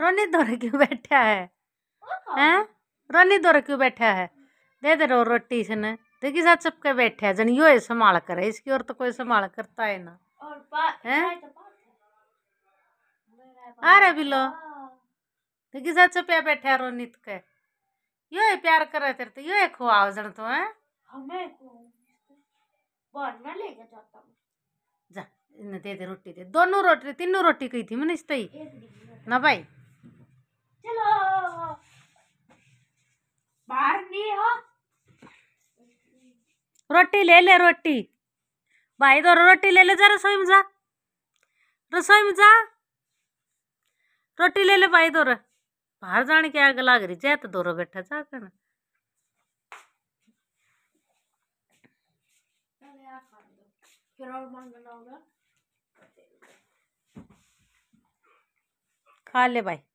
रोनी दौर रे क्यों बैठा है हाँ। हैं रोनी दौर रे क्यों बैठा है दे दे रो रोटी इसने देखिए साथ सबके बैठे है जनियो ये संभाल करे इसकी और तो कोई संभाल करता है ना हैं रहे बिलो देखिए साथ छपया बैठा है रोनित तो के यो है प्यार कर तेरे तो यो है खुआओ जन तो है हाँ, जा इन्हें दे दे रोटी दे दोनों रोटी तीनों रोटी कही थी मैंने इस ना भाई रोटी ले ले रोटी भाई दो रोटी ले ले जा रसोई में जा रसोई में जा रोटी ले ले भाई दो बाहर जाने की आग लाग रही जाए तो दो बैठा जा कर खा ले भाई